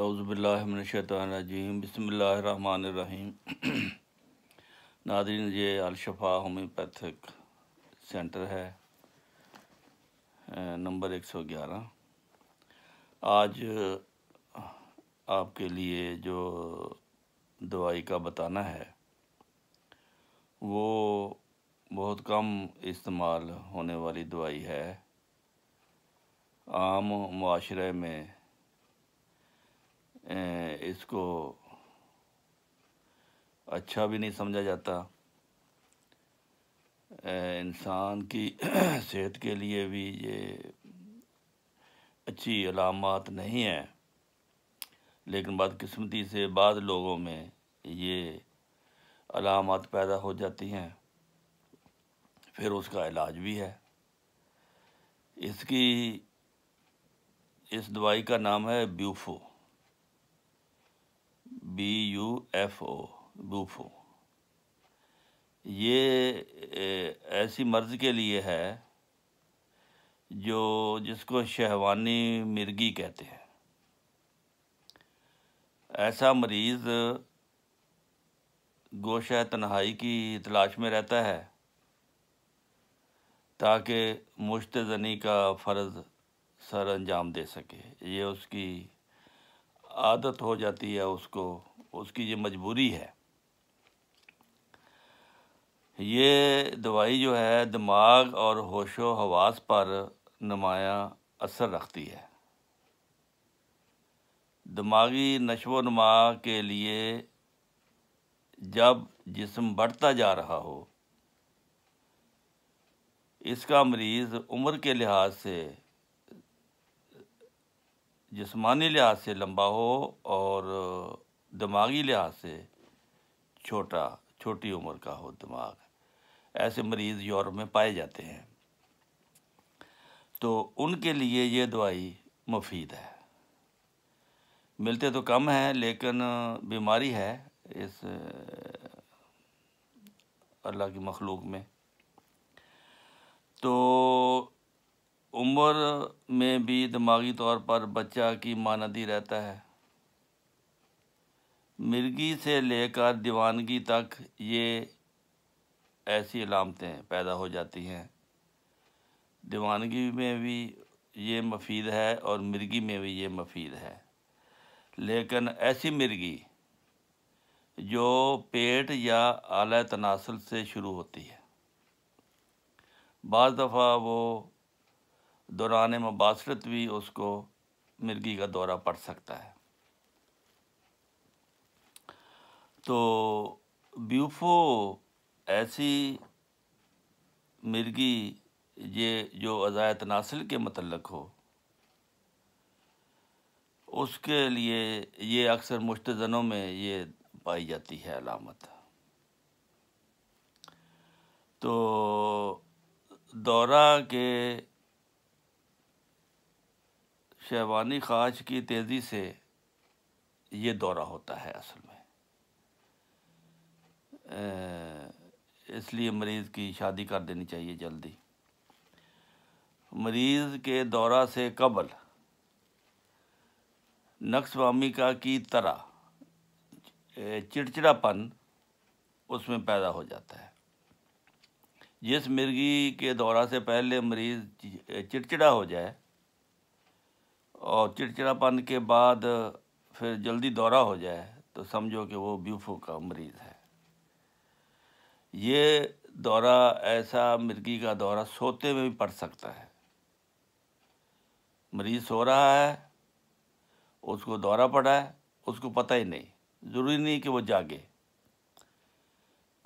अज़बिल्लाशैतरजीम बसमीम नादरीन ये अलशफा होम्योपैथिक सेंटर है नंबर 111 आज आपके लिए जो दवाई का बताना है वो बहुत कम इस्तेमाल होने वाली दवाई है आम माशरे में इसको अच्छा भी नहीं समझा जाता इंसान की सेहत के लिए भी ये अच्छी अलामत नहीं है लेकिन बदकस्मती से बाद लोगों में ये अलामत पैदा हो जाती हैं फिर उसका इलाज भी है इसकी इस दवाई का नाम है Bufo B U F O Bufo ये ऐसी मर्ज़ के लिए है जो जिसको शहवानी मिर्गी कहते हैं ऐसा मरीज़ गोशा तन्हाई की तलाश में रहता है ताकि मुश्तनी का फ़र्ज़ सर अंजाम दे सके ये उसकी आदत हो जाती है उसको उसकी ये मजबूरी है ये दवाई जो है दिमाग और होशो हवास पर नुमाया असर रखती है दिमागी नशो नुमा के लिए जब जिस्म बढ़ता जा रहा हो इसका मरीज़ उम्र के लिहाज से जिसमानी लिहाज से लंबा हो और दिमागी लिहाज से छोटा छोटी उम्र का हो दिमाग ऐसे मरीज़ यूरोप में पाए जाते हैं तो उनके लिए ये दवाई मुफीद है मिलते तो कम हैं लेकिन बीमारी है इस अल्लाह की मखलूक में तो उम्र में भी दिमागी तौर पर बच्चा की मानदी रहता है मिर्गी से लेकर दीवानगी तक ये ऐसी अलामतें पैदा हो जाती हैं दीवानगी में भी ये मफीद है और मिर्गी में भी ये मफीद है लेकिन ऐसी मिर्गी जो पेट या आला तनासल से शुरू होती है बज़ दफ़ा वो दौरान मुबासरत भी उसको मिर्गी का दौरा पड़ सकता है तो ब्यूफो ऐसी मिर्गी ये जो अज़ायत नासिल के मतलब हो उसके लिए ये अक्सर मुश्तनों में ये पाई जाती है अलामत तो दौरा के शैवानी खाज की तेज़ी से ये दौरा होता है असल में इसलिए मरीज़ की शादी कर देनी चाहिए जल्दी मरीज़ के दौरा से कबल नक्सवामिका की तरह चिड़चिड़ापन उसमें पैदा हो जाता है जिस मिर्गी के दौरा से पहले मरीज़ चिड़चिड़ा हो जाए और चिड़चिड़ापन के बाद फिर जल्दी दौरा हो जाए तो समझो कि वो ब्यूफो का मरीज़ है ये दौरा ऐसा मिर्गी का दौरा सोते में भी पड़ सकता है मरीज सो रहा है उसको दौरा पड़ा है उसको पता ही नहीं ज़रूरी नहीं कि वो जागे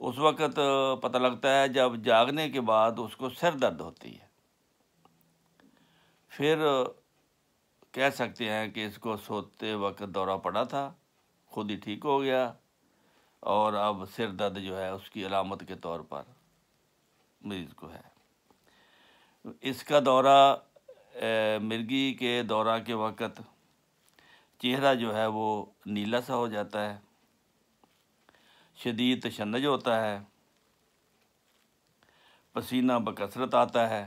उस वक़्त पता लगता है जब जागने के बाद उसको सिर दर्द होती है फिर कह सकते हैं कि इसको सोते वक्त दौरा पड़ा था खुद ही ठीक हो गया और अब सिर दर्द जो है उसकी अलामत के तौर पर मरीज़ को है इसका दौरा मिर्गी के दौरा के वक़्त चेहरा जो है वो नीला सा हो जाता है शदीद तशनज होता है पसीना बकसरत आता है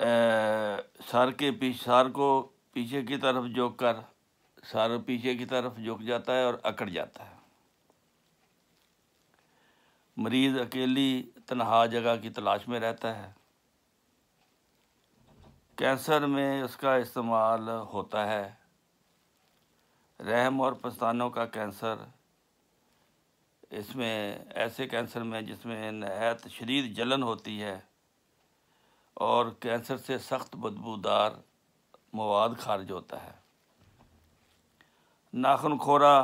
सर के पीछे सर को पीछे की तरफ झोंक कर सर पीछे की तरफ झुक जाता है और अकड़ जाता है मरीज अकेली तनहा जगह की तलाश में रहता है कैंसर में उसका इस्तेमाल होता है रहम और पस्तानों का कैंसर इसमें ऐसे कैंसर में जिसमें नहायत शरीर जलन होती है और कैंसर से सख्त बदबूदार मवाद खारिज होता है नाखून खोरा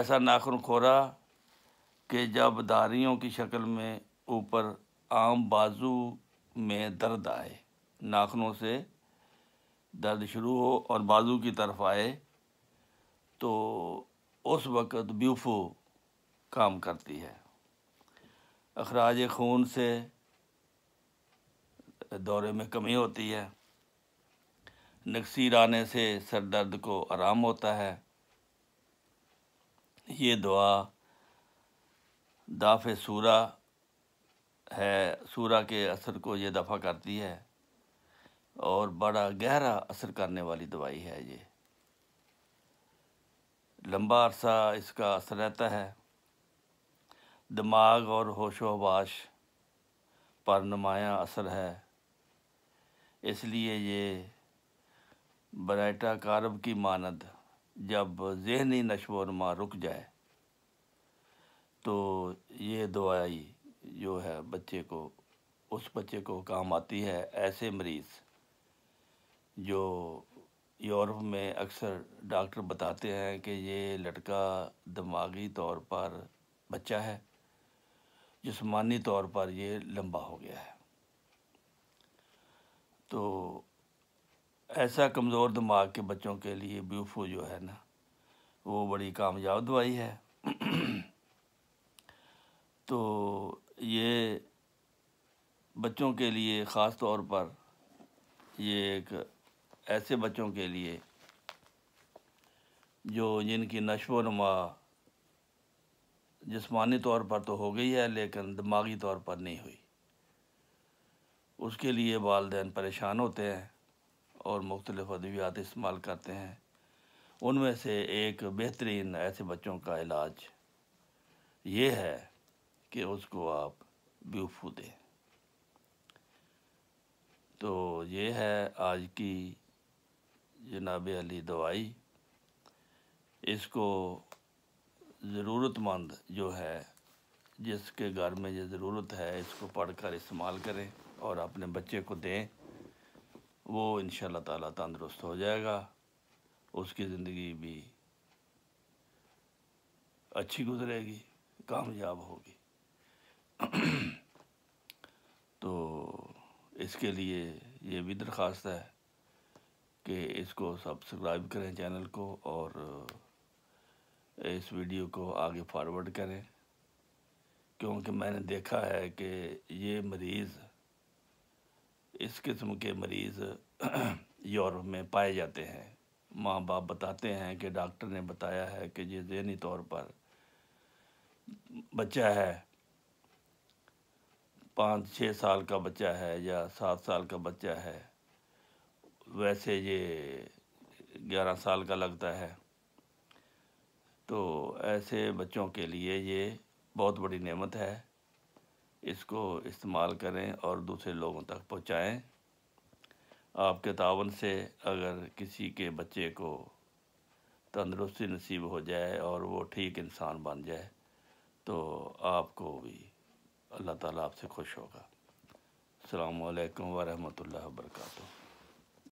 ऐसा नाखून खोरा कि जब दारियों की शक्ल में ऊपर आम बाजू में दर्द आए नाखनों से दर्द शुरू हो और बाजू की तरफ आए तो उस वक़्त ब्यूफो काम करती है अखराज खून से दौरे में कमी होती है नक्सीर आने से सर दर्द को आराम होता है ये दुआ दाफ़ सूरा है सूरा के असर को ये दफ़ा करती है और बड़ा गहरा असर करने वाली दवाई है ये लंबा अरसा इसका असर रहता है दिमाग और होशो पर नुमाया असर है इसलिए ये बराइटा कारब की मानद जब जहनी नशोरमा रुक जाए तो ये दवाई जो है बच्चे को उस बच्चे को काम आती है ऐसे मरीज़ जो यूरोप में अक्सर डॉक्टर बताते हैं कि ये लड़का दिमागी तौर पर बच्चा है जिसमानी तौर पर ये लंबा हो गया है तो ऐसा कमज़ोर दिमाग के बच्चों के लिए ब्यूफो जो है ना वो बड़ी कामयाब दवाई है तो ये बच्चों के लिए ख़ास तौर पर ये एक ऐसे बच्चों के लिए जो जिनकी नशो नमा जिसमानी तौर पर तो हो गई है लेकिन दिमागी तौर पर नहीं हुई उसके लिए वालदे परेशान होते हैं और मुख्तलिफ़ अद्वियात इस्तेमाल करते हैं उनमें से एक बेहतरीन ऐसे बच्चों का इलाज ये है कि उसको आप बेवफू दें तो ये है आज की जनाब अली दवाई इसको ज़रूरतमंद जो है जिसके घर में ये ज़रूरत है इसको पढ़कर इस्तेमाल करें और अपने बच्चे को दें वो इन ताला तंदुरुस्त हो जाएगा उसकी ज़िंदगी भी अच्छी गुजरेगी कामयाब होगी तो इसके लिए ये भी दरख्वास्त है कि इसको सब्सक्राइब करें चैनल को और इस वीडियो को आगे फॉरवर्ड करें क्योंकि मैंने देखा है कि ये मरीज़ इस किस्म के मरीज़ यूरोप में पाए जाते हैं माँ बाप बताते हैं कि डॉक्टर ने बताया है कि ये जहनी तौर पर बच्चा है पाँच छः साल का बच्चा है या सात साल का बच्चा है वैसे ये ग्यारह साल का लगता है तो ऐसे बच्चों के लिए ये बहुत बड़ी नेमत है इसको इस्तेमाल करें और दूसरे लोगों तक पहुँचाएँ आपके तावन से अगर किसी के बच्चे को तंदरुस्ती नसीब हो जाए और वो ठीक इंसान बन जाए तो आपको भी अल्लाह ताला आपसे खुश होगा अलकम वरहमल वर्का